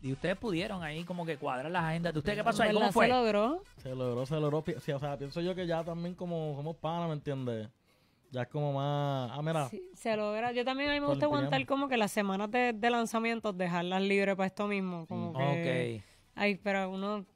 Y ustedes pudieron ahí como que cuadrar las agendas ¿Usted ¿Qué pasó ahí? ¿Cómo fue? Se logró. Se logró, se logró. Sí, o sea, pienso yo que ya también como somos pana ¿me entiendes? Ya es como más... Ah, mira. se logra. Yo también a mí me gusta aguantar como que las semanas de, de lanzamientos, dejarlas libres para esto mismo. Como mm, que... Ok. Ay, pero uno,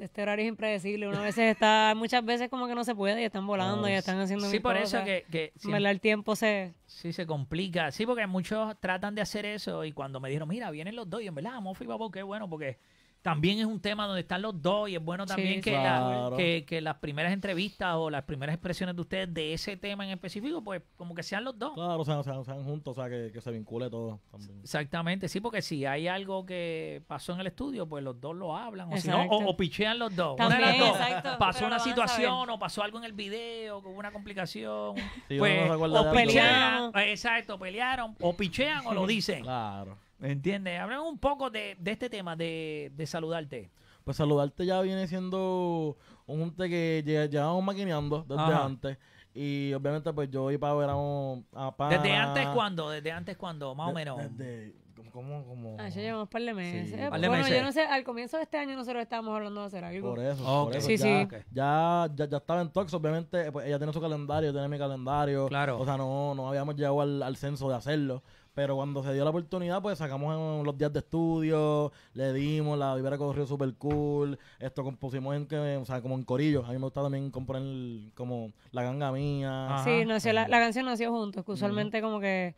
este horario es impredecible. Uno a veces está, muchas veces como que no se puede y están volando y están haciendo. Sí, por eso que. que El tiempo se. Sí, se complica. Sí, porque muchos tratan de hacer eso y cuando me dijeron, mira, vienen los dos, y en verdad, Mofi, papá, qué bueno, porque también es un tema donde están los dos y es bueno también que, las primeras entrevistas o las primeras expresiones de ustedes de ese tema en específico, pues como que sean los dos. Claro, sean, sean, juntos, o sea, que, se vincule todo. También. Exactamente, sí, porque si hay algo que pasó en el estudio, pues los dos lo hablan, o, pichean los dos. pasó una situación o pasó algo en el video, con una complicación. pues, o pelearon, exacto, pelearon, o pichean o lo dicen. Claro. ¿Entiendes? Hablamos un poco de, de este tema, de, saludarte. Pues saludarte ya viene siendo un junte que llevamos maquineando desde antes. Y obviamente, pues yo y Pau éramos a ¿Desde antes cuándo? ¿Desde antes cuándo? Más o menos. Desde, ¿Cómo? cómo? Ah, ya llevamos un par de meses. Eh, bueno, yo no sé, al comienzo de este año nosotros estábamos hablando de hacer algo. Por eso, Sí, ya, sí. Ya, ya, estaba en Tox, obviamente, pues ella tiene su calendario, yo tenía mi calendario. Claro. O sea, no, no habíamos llegado al, al censo de hacerlo. Pero cuando se dio la oportunidad, pues sacamos en los días de estudio, le dimos, la vibra corrió super cool, esto compusimos en o sea, como en corillos. A mí me gusta también componer como la ganga mía. Sí, nació, la, canción nació juntos, que usualmente como que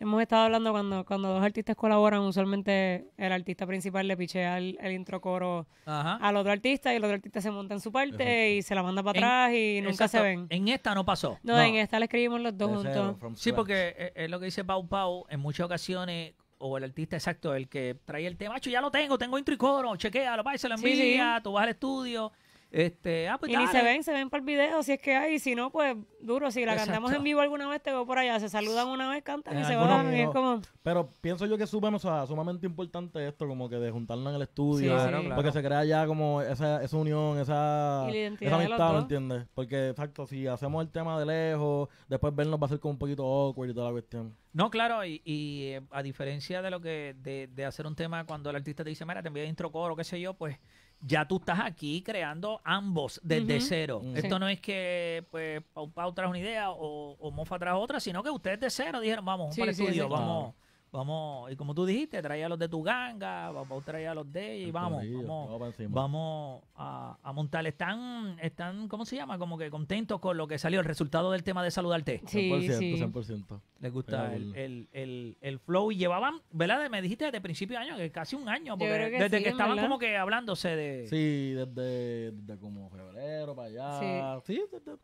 hemos estado hablando cuando, cuando dos artistas colaboran, usualmente el artista principal le pichea el, intro coro al otro artista y el otro artista se monta en su parte y se la manda para atrás y nunca se ven. En esta no pasó. No, en esta la escribimos los dos juntos. sí, porque es, lo que dice Pau Pau en muchas ocasiones, o el artista exacto, el que trae el tema, ya lo tengo, tengo intro y coro, chequea, lo se lo envía, sí, tú vas al estudio este, ah, pues y ni se ven, se ven para el video si es que hay, si no, pues duro. Si la cantamos en vivo alguna vez, te veo por allá, se saludan una vez, cantan y se van. Pero pienso yo que es sumamente, importante esto, como que de juntarnos en el estudio, porque se crea ya como esa, esa unión, esa, esa amistad, entiendes? Porque, exacto, si hacemos el tema de lejos, después vernos va a ser como un poquito awkward y toda la cuestión. No, claro, y, eh, a diferencia de lo que de, hacer un tema cuando el artista te dice, mira, te envío intro coro, qué sé yo, pues ya tú estás aquí creando ambos desde cero. Esto no es que pues Pau Pau una idea o, o Mofa otra, sino que ustedes de cero dijeron, vamos, un estudio, vamos. Vamos, y como tú dijiste, traía los de tu ganga, vamos a traer a los de ella y vamos, vamos, vamos a, montar. Están, están, ¿cómo se llama? Como que contentos con lo que salió, el resultado del tema de saludarte. Sí, 100%, 100%. Les gusta el, el, el, flow. Y llevaban, ¿verdad? Me dijiste desde principio de año, que casi un año, porque desde que estaban como que hablándose de... Sí, desde, como febrero para allá. Sí, desde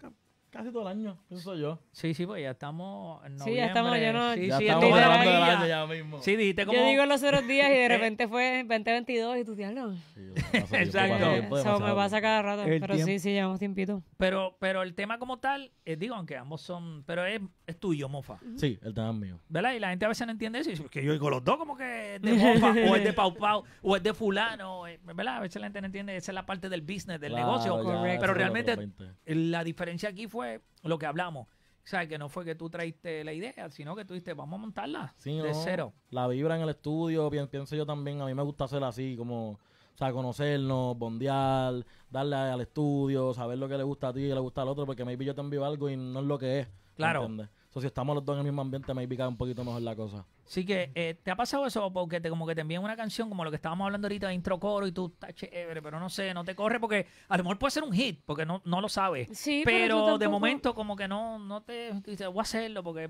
Casi todo el año, Eso soy yo. Sí, sí, pues ya estamos en noviembre. Sí, ya estamos, yo no... Sí, ya estamos grabando el año ya mismo. Sí, dijiste como... Yo digo los otros días y de repente fue 2022 y tú te no Exacto. Eso me pasa cada rato, pero sí, sí, llevamos tiempito. Pero, pero el tema como tal, eh, digo, aunque ambos son... Pero es, es tuyo, mofa. Sí, el tema es mío. ¿Verdad? Y la gente a veces no entiende eso y que yo digo los dos como que es de mofa, o es de Pau Pau, o es de fulano, ¿verdad? A veces la gente no entiende, esa es la parte del business, del negocio. pero realmente la diferencia aquí fue lo que hablamos. sabes que no fue que tú traiste la idea, sino que tú dijiste, vamos a montarla de cero. La vibra en el estudio, pienso yo también, a mí me gusta hacer así, como, o sea, conocernos, bondear, darle al estudio, saber lo que le gusta a ti y le gusta al otro, porque maybe yo te envío algo y no es lo que es. Claro. Entonces, si estamos los dos en el mismo ambiente, me cae un poquito mejor la cosa. Sí que, eh, ¿te ha pasado eso? Porque te, como que te envían una canción, como lo que estábamos hablando ahorita de intro coro, y tú estás chévere, pero no sé, no te corre porque a lo mejor puede ser un hit, porque no, lo sabes. Sí, pero, de momento como que no, no te dices, voy a hacerlo porque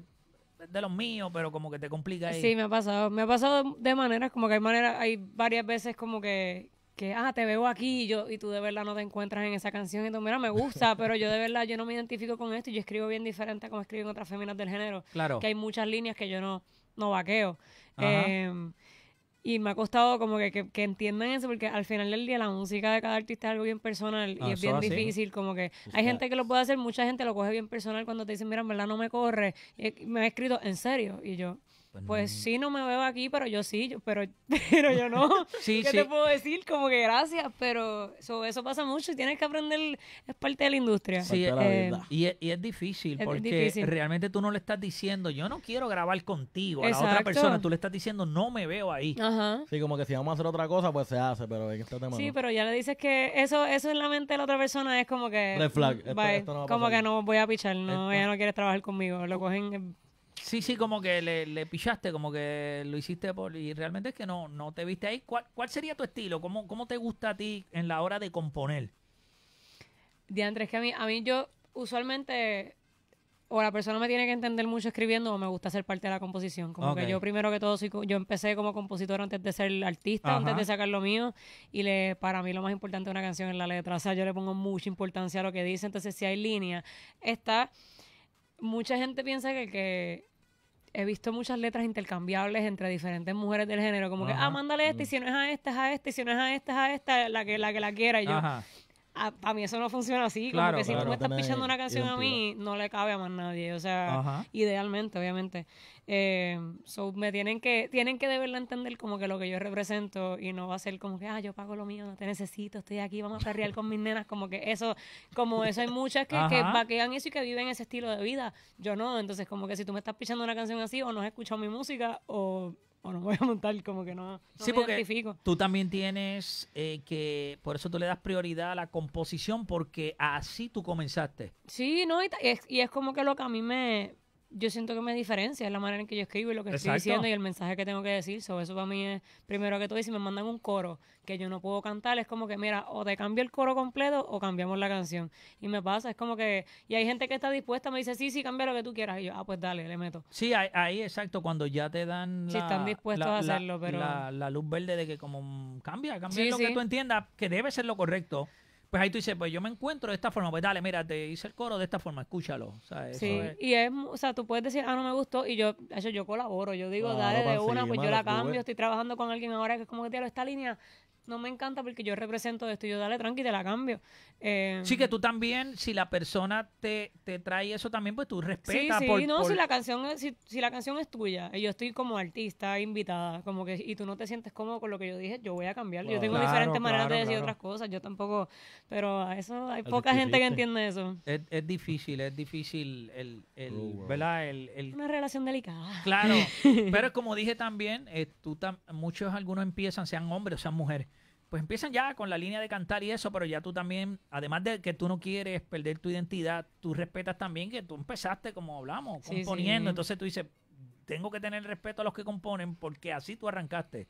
es de los míos, pero como que te complica ahí. Sí, me ha pasado. Me ha pasado de maneras, como que hay maneras, hay varias veces como que que, ah, te veo aquí y, yo, y tú de verdad no te encuentras en esa canción y tú, mira, me gusta, pero yo de verdad, yo no me identifico con esto y yo escribo bien diferente a como escriben otras féminas del género. Claro. Que hay muchas líneas que yo no, no vaqueo. Em, y me ha costado como que, que, entiendan eso, porque al final del día la música de cada artista es algo bien personal y es bien difícil, como que hay gente que lo puede hacer, mucha gente lo coge bien personal cuando te dicen, mira, en verdad no me corre, me ha escrito, en serio, y yo... Pues, pues sí, no me veo aquí, pero yo sí, pero, yo no. ¿Qué te puedo decir? Como que gracias, pero eso, eso pasa mucho y tienes que aprender, es parte de la industria. Sí, eh, y, es, y, es, difícil porque realmente tú no le estás diciendo, yo no quiero grabar contigo a la otra persona, tú le estás diciendo, no me veo ahí. Ajá. Sí, como que si vamos a hacer otra cosa, pues se hace, pero este Sí, pero ya le dices que eso, eso en la mente de la otra persona es como que... como que no voy a pichar, no, ella no quiere trabajar conmigo, lo cogen Sí, sí, como que le, le, pillaste, como que lo hiciste por... Y realmente es que no, no te viste ahí. ¿Cuál, cuál sería tu estilo? ¿Cómo, ¿Cómo te gusta a ti en la hora de componer? de es que a mí, a mí yo usualmente o la persona me tiene que entender mucho escribiendo o me gusta ser parte de la composición. Como que yo primero que todo yo empecé como compositor antes de ser artista, antes de sacar lo mío y le para mí lo más importante de una canción es la letra, o sea, yo le pongo mucha importancia a lo que dice, entonces si hay línea, está mucha gente piensa que he visto muchas letras intercambiables entre diferentes mujeres del género, como que, ah, mándale esta, mm. este, este, y si no es a esta, es a esta, y si no es a esta, es a esta, la que la, que la quiera. yo, a, mí eso no funciona así. como que si tú me estás pichando una canción a mí, no le cabe a más nadie. O sea, idealmente, obviamente. Eh, so me tienen que, tienen que deberla entender como que lo que yo represento y no va a ser como que, ah, yo pago lo mío, no te necesito, estoy aquí, vamos a carriar con mis nenas. Como que eso, como eso hay muchas que, que vaquean eso y que viven ese estilo de vida. Yo no, entonces como que si tú me estás pichando una canción así, o no has escuchado mi música, o o no voy a montar, como que no, sí, porque Tú también tienes eh, que, por eso tú le das prioridad a la composición, porque así tú comenzaste. Sí, no, es, y es como que lo que a mí me, yo siento que me diferencia la manera en que yo escribo y lo que estoy diciendo y el mensaje que tengo que decir. sobre eso para mí es, primero que todo, y si me mandan un coro que yo no puedo cantar, es como que, mira, o te cambio el coro completo o cambiamos la canción. Y me pasa, es como que, y hay gente que está dispuesta, me dice, sí, sí, cambia lo que tú quieras. Y yo, ah, pues dale, le meto. Sí, ahí, exacto, cuando ya te dan... La, están dispuestos a hacerlo, pero... La, luz verde de que como mm, cambia, cambia lo que tú entiendas, que debe ser lo correcto. Pues ahí tú dices, pues yo me encuentro de esta forma, pues dale, mira, te hice el coro de esta forma, escúchalo. Sí, y es, o sea, tú puedes decir, ah, no me gustó, y yo, eso yo colaboro, yo digo, dale de una, pues yo la cambio, estoy trabajando con alguien ahora que es como que, tiene esta línea no me encanta porque yo represento esto. Yo dale tranqui, te la cambio. Em, sí, que tú también, si la persona te, te trae eso también, pues tú respetas. Sí, sí, no, Si, la canción es, si, la canción es tuya y yo estoy como artista invitada, como que y tú no te sientes cómodo con lo que yo dije, yo voy a cambiarlo. yo tengo diferentes maneras de decir otras cosas, yo tampoco, pero a eso hay poca gente que entiende eso. Es, es difícil, es difícil el, oh, Una relación delicada. Claro, pero como dije también, eh, tú muchos algunos empiezan, sean hombres o sean mujeres, pues empiezan ya con la línea de cantar y eso, pero ya tú también, además de que tú no quieres perder tu identidad, tú respetas también que tú empezaste, como hablamos, componiendo. Entonces tú dices, tengo que tener respeto a los que componen porque así tú arrancaste.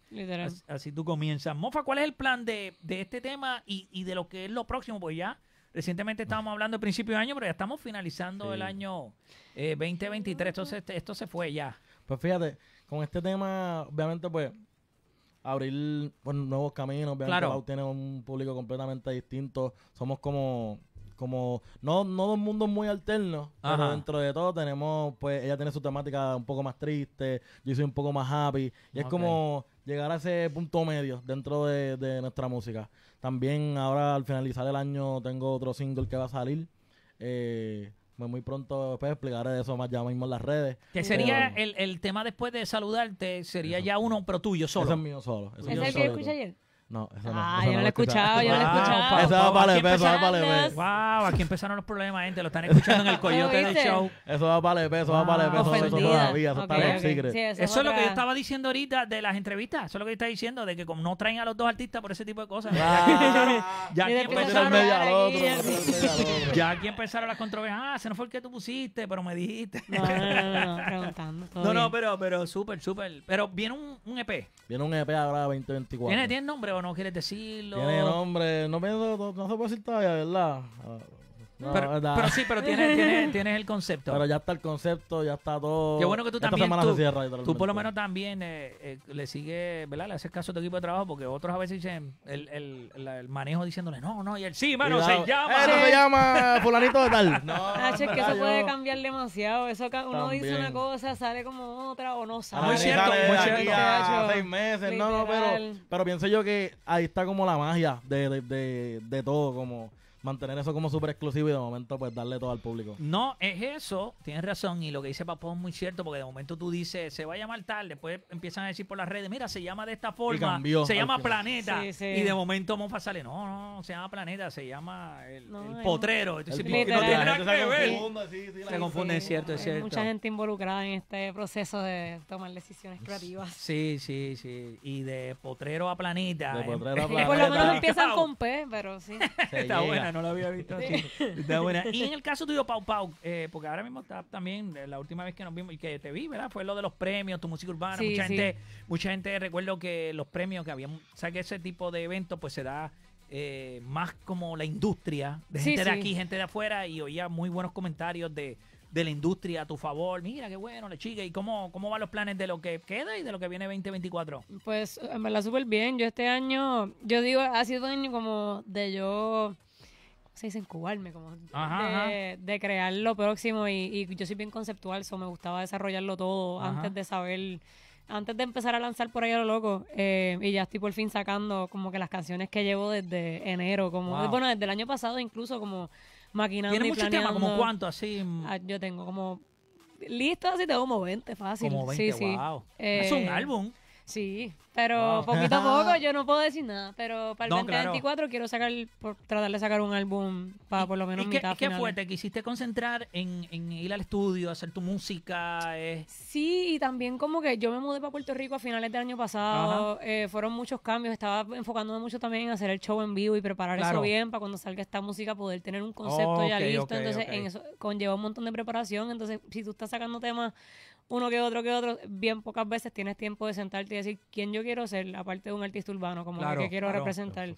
Así, tú comienzas. Mofa, ¿cuál es el plan de, de este tema y, y, de lo que es lo próximo? Pues ya. Recientemente estábamos hablando de principio de año, pero ya estamos finalizando el año 2023, eh, entonces esto se fue ya. Pues fíjate, con este tema, obviamente, pues abrir pues, nuevos caminos. Vean claro. tiene un público completamente distinto. Somos como como no no dos mundos muy alternos pero dentro de todo tenemos pues ella tiene su temática un poco más triste yo soy un poco más happy y es como llegar a ese punto medio dentro de, de, nuestra música también ahora al finalizar el año tengo otro single que va a salir eh, muy pronto después pues, explicaré de eso más ya mismo en las redes. Que sería el, el, tema después de saludarte, sería ya uno, pero tuyo solo. Ese es mío solo. Ese ¿Es el que escuché ayer? No, eso no. Ah, yo no lo he escuchado, yo no lo he ah, escuchado. Pues, eso va para EP, eso va para peso. Wow, aquí empezaron los problemas, gente. Lo están escuchando en el coyote del show. Eso va para EP, eso va para peso. eso todavía, eso está en los secret. Eso es lo que yo estaba diciendo ahorita de las entrevistas. Eso es lo que yo estaba diciendo, de que como no traen a los dos artistas por ese tipo de cosas. Ya aquí ah. empezaron. Ya aquí empezaron las controversias. Ah, se no fue el que tú pusiste, pero me dijiste. No, no, no, No, no, pero súper, súper. Pero viene un EP. Viene un EP ahora 2024. ¿Tiene nombre o no quieres decirlo. Tiene nombre, no, no, no se puede decir todavía, ¿verdad? Ah pero, sí, pero tienes, tienes, tienes, el concepto. Pero ya está el concepto, ya está todo. Qué bueno que tú también. Tú, por lo menos también eh, eh, le sigues, ¿verdad? Le haces caso a tu equipo de trabajo porque otros a veces dicen el, el, el manejo diciéndole, no, no, y el sí, mano, se llama. Pero se llama fulanito de tal. No, es que eso puede cambiar demasiado. Eso uno dice una cosa, sale como otra o no ah, sale. Muy cierto, muy cierto. seis meses, no, no, pero, pero pienso yo que ahí está como la magia de, de, de, de todo, como mantener eso como súper exclusivo y de momento pues darle todo al público. No, es eso, tienes razón. Y lo que dice Papón es muy cierto, porque de momento tú dices, se va a llamar tal, después empiezan a decir por las redes, mira, se llama de esta forma, se llama Planeta. Y de momento Monfa sale, no, no, se llama Planeta, se llama el, potrero. no tiene nada que ver. Se confunde, es cierto, es cierto. Mucha gente involucrada en este proceso de tomar decisiones creativas. Sí, sí, sí. Y de potrero a planeta. De potrero a planeta. Por lo menos empiezan con P, pero sí. Está no la había visto así. Está buena. Y en el caso tuyo, Pau Pau, eh, porque ahora mismo está también, eh, la última vez que nos vimos y que te vi, ¿verdad? Fue lo de los premios, tu música urbana. mucha gente, mucha gente recuerdo que los premios que habían o sea que ese tipo de eventos pues se da eh, más como la industria, de gente de aquí, gente de afuera, y oía muy buenos comentarios de, la industria a tu favor. Mira, qué bueno, la chica. ¿Y cómo, cómo van los planes de lo que queda y de lo que viene 2024? Pues me verdad súper bien. Yo este año, yo digo, ha sido un año como de yo se dice incubarme, como de, crear lo próximo y, yo soy bien conceptual, eso me gustaba desarrollarlo todo antes de saber, antes de empezar a lanzar por ahí a lo loco eh, y ya estoy por fin sacando como que las canciones que llevo desde enero, como bueno, desde el año pasado incluso como maquinando y ¿Como cuánto así? Mm. Ah, yo tengo como listo así tengo como 20 fácil. Eh, es un álbum. Sí, pero poquito a poco yo no puedo decir nada. Pero para el quiero sacar, tratar de sacar un álbum para por lo menos mi mitad. Qué fuerte, quisiste concentrar en, ir al estudio, hacer tu música. Eh? Sí, y también como que yo me mudé para Puerto Rico a finales del año pasado. Eh, fueron muchos cambios. Estaba enfocándome mucho también en hacer el show en vivo y preparar eso bien para cuando salga esta música poder tener un concepto ya listo. Entonces, en eso conlleva un montón de preparación. Entonces, si tú estás sacando temas uno que otro que otro, bien pocas veces tienes tiempo de sentarte y decir quién yo quiero ser, aparte de un artista urbano, como el que quiero representar.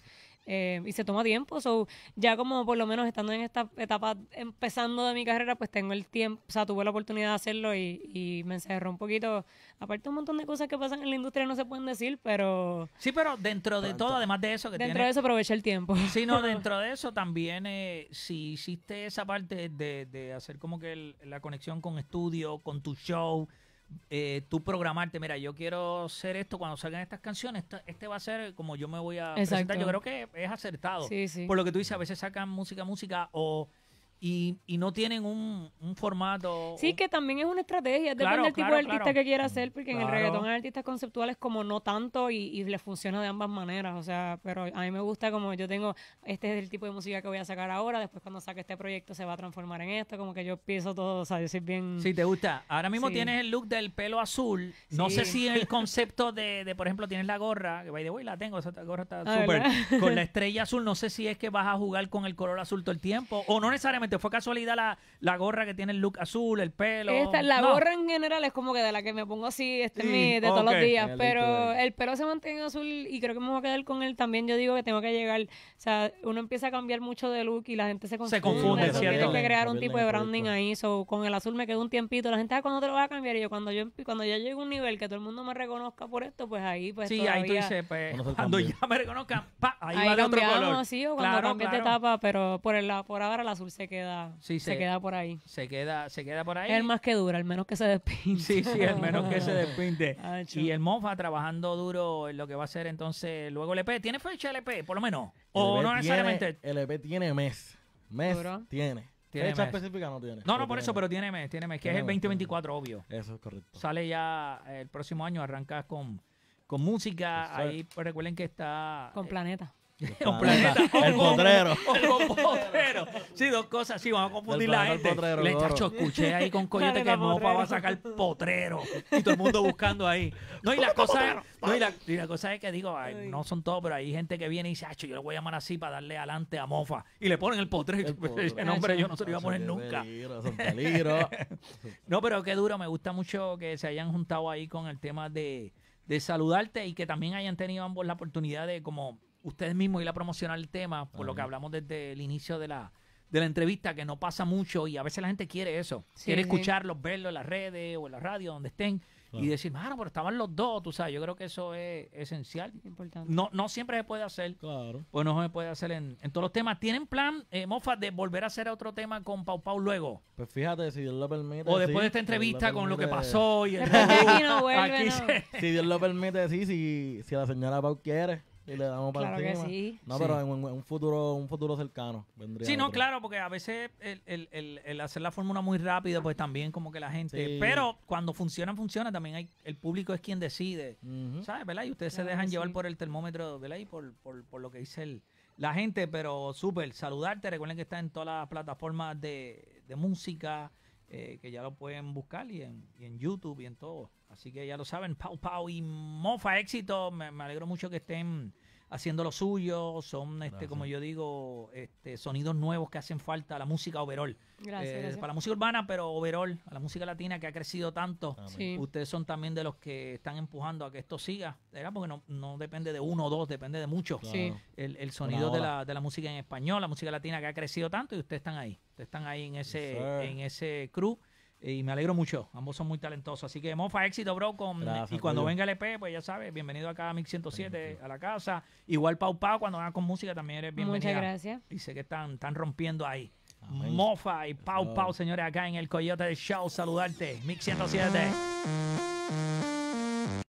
Eh, y se toma tiempo, so, ya como por lo menos estando en esta etapa empezando de mi carrera, pues tengo el tiempo, o sea, tuve la oportunidad de hacerlo y, y me encerró un poquito. Aparte un montón de cosas que pasan en la industria no se pueden decir, pero... Sí, pero dentro de todo, además de eso que Dentro de eso aproveché el tiempo. Sí, no, dentro de eso también, eh, si hiciste esa parte de, de hacer como que la conexión con estudio, con tu show, eh, tú programarte, mira, yo quiero hacer esto cuando salgan estas canciones, este va a ser como yo me voy a presentar. Yo creo que es acertado. Por lo que tú dices, a veces sacan música, música o y, no tienen un, formato. Sí, que también es una estrategia, depende del tipo de artista que quiera hacer porque en el reggaetón hay artistas conceptuales como no tanto y, y les funciona de ambas maneras, o sea, pero a mí me gusta como yo tengo, este es el tipo de música que voy a sacar ahora, después cuando saque este proyecto se va a transformar en esto, como que yo pienso todo, o sea, bien... Sí, te gusta. Ahora mismo tienes el look del pelo azul, no sé si el concepto de, por ejemplo, tienes la gorra, que by the way la tengo, esa gorra está ah, súper, con la estrella azul, no sé si es que vas a jugar con el color azul todo el tiempo, o no necesariamente fue casualidad la, gorra que tiene el look azul, el pelo. la gorra en general es como que de la que me pongo así este de todos los días, pero el pelo se mantiene azul y creo que me voy a quedar con él también. Yo digo que tengo que llegar, o sea, uno empieza a cambiar mucho de look y la gente se confunde. Se confunde, que crear un tipo de branding ahí, so, con el azul me quedo un tiempito. La gente, sabe ah, ¿cuándo te lo va a cambiar? Y yo, cuando yo cuando ya llego a un nivel que todo el mundo me reconozca por esto, pues ahí pues Sí, ahí pues, cuando ya me reconozcan, pa, ahí, va de otro color. Sí, cuando etapa, pero por, el, por ahora el azul se queda queda, se, queda por ahí. Se queda, se queda por ahí. El más que dura, el menos que se despinte. Sí, sí, al menos que se despinte. y el Mofa trabajando duro en lo que va a ser entonces luego el EP. ¿Tiene fecha el EP, por lo menos? ¿O e no necesariamente? El EP tiene mes. Mes tiene. fecha específica no tiene. No, no, por eso, pero tiene mes, tiene mes, que es el 2024, obvio. Eso es correcto. Sale ya eh, el próximo año, arrancas con, con música. ahí pues, recuerden que está... Con eh, Planeta. El potrero. Sí, dos cosas. Sí, vamos a confundir la gente. Le chacho, escuché ahí con Coyote que Mofa va a sacar potrero. Y todo el mundo buscando ahí. No, y la cosa, no, y la, cosa es que digo, no son todos, pero hay gente que viene y dice, ah, yo lo voy a llamar así para darle adelante a Mofa. Y le ponen el potrero. Ese nombre yo ah, no se lo iba a poner nunca. no, pero qué duro. Me gusta mucho que se hayan juntado ahí con el tema de de saludarte y que también hayan tenido ambos la oportunidad de como ustedes mismos ir a promocionar el tema, por lo que hablamos desde el inicio de la, de la entrevista, que no pasa mucho y a veces la gente quiere eso. quiere escucharlo escucharlos, verlos en las redes o en la radio, donde estén. Y decir, mano, pero estaban los dos, tú sabes, yo creo que eso es esencial. No, no siempre se puede hacer. Claro. Pues no se puede hacer en, todos los temas. ¿Tienen plan, eh, Mofa, de volver a hacer otro tema con Pau Pau luego? Pues fíjate, si Dios lo permite. O después de esta entrevista con lo que pasó Si Dios lo permite, sí, si, si la señora Pau quiere le damos para claro No, pero en, un futuro un futuro cercano vendría. Sí, no, claro, porque a veces el, hacer la fórmula muy rápido pues también como que la gente. Pero cuando funciona, funciona. También hay, el público es quien decide, ¿sabes? ¿Verdad? Y ustedes se dejan llevar por el termómetro, ¿verdad? Y por, lo que dice la gente, pero súper, saludarte. Recuerden que está en todas las plataformas de música. Eh, que ya lo pueden buscar y en, y en, YouTube y en todo. Así que ya lo saben, Pau Pau y Mofa, éxito. me alegro mucho que estén haciendo lo suyo, son, este, como yo digo, este, sonidos nuevos que hacen falta a la música overall. Eh, para la música urbana, pero overall, a la música latina que ha crecido tanto. Ustedes son también de los que están empujando a que esto siga, ¿verdad? Porque no, no depende de uno o dos, depende de muchos. El, el, sonido de la, de la música en español, la música latina que ha crecido tanto y ustedes están ahí. Ustedes están ahí en ese, en ese crew. Eh, y me alegro mucho. Ambos son muy talentosos. Así que, Mofa, éxito, bro. Con, y cuando venga el EP, pues ya sabes, bienvenido acá a Mix 107, a la casa. Igual Pau Pau, cuando venga con música, también eres bienvenido. Muchas gracias. Dice que están, rompiendo ahí. Mofa y Pau Pau, señores, acá en el Coyote Show. Saludarte. Mix 107.